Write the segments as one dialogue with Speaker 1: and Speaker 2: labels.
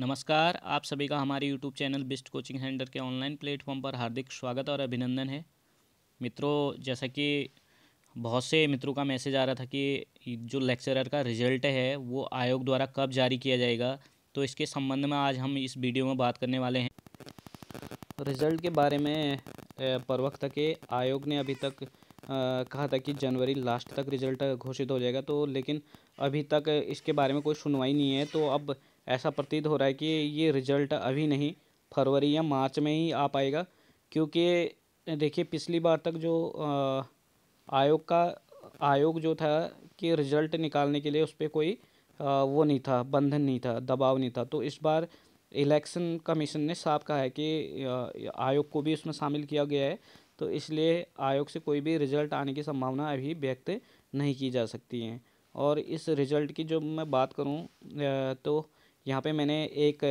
Speaker 1: नमस्कार आप सभी का हमारे यूट्यूब चैनल बेस्ट कोचिंग हैंडर के ऑनलाइन प्लेटफॉर्म पर हार्दिक स्वागत और अभिनंदन है मित्रों जैसा कि बहुत से मित्रों का मैसेज आ रहा था कि जो लेक्चरर का रिजल्ट है वो आयोग द्वारा कब जारी किया जाएगा तो इसके संबंध में आज हम इस वीडियो में बात करने वाले हैं रिज़ल्ट के बारे
Speaker 2: में प्रवक्ता के आयोग ने अभी तक कहा था कि जनवरी लास्ट तक रिज़ल्ट घोषित हो जाएगा तो लेकिन अभी तक इसके बारे में कोई सुनवाई नहीं है तो अब ऐसा प्रतीत हो रहा है कि ये रिजल्ट अभी नहीं फरवरी या मार्च में ही आ पाएगा क्योंकि देखिए पिछली बार तक जो आयोग का आयोग जो था कि रिजल्ट निकालने के लिए उस पर कोई वो नहीं था बंधन नहीं था दबाव नहीं था तो इस बार इलेक्शन कमीशन ने साफ कहा है कि आयोग को भी उसमें शामिल किया गया है तो इसलिए आयोग से कोई भी रिजल्ट आने की संभावना अभी व्यक्त नहीं की जा सकती है और इस रिजल्ट की जो मैं बात करूँ तो यहाँ पे मैंने एक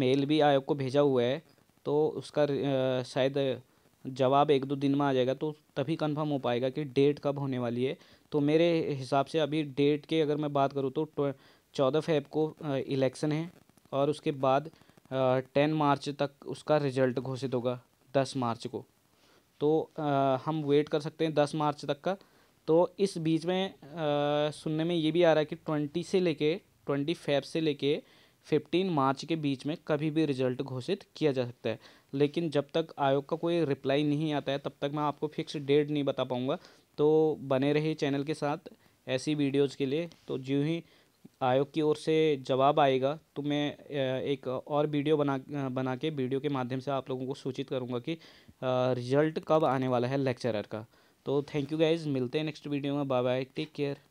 Speaker 2: मेल भी आयोग को भेजा हुआ है तो उसका शायद जवाब एक दो दिन में आ जाएगा तो तभी कंफर्म हो पाएगा कि डेट कब होने वाली है तो मेरे हिसाब से अभी डेट के अगर मैं बात करूँ तो चौदह फेब को इलेक्शन है और उसके बाद टेन मार्च तक उसका रिजल्ट घोषित होगा दस मार्च को तो आ, हम वेट कर सकते हैं दस मार्च तक का तो इस बीच में आ, सुनने में ये भी आ रहा है कि ट्वेंटी से लेके ट्वेंटी फेब से लेके फिफ्टीन मार्च के बीच में कभी भी रिजल्ट घोषित किया जा सकता है लेकिन जब तक आयोग का कोई रिप्लाई नहीं आता है तब तक मैं आपको फिक्स डेट नहीं बता पाऊँगा तो बने रहे चैनल के साथ ऐसी वीडियोज़ के लिए तो जो ही आयोग की ओर से जवाब आएगा तो मैं एक और वीडियो बना बना के वीडियो के माध्यम से आप लोगों को सूचित करूँगा कि रिजल्ट कब आने वाला है लेक्चरर का तो थैंक यू गाइज मिलते हैं नेक्स्ट वीडियो में बाय बाय टेक केयर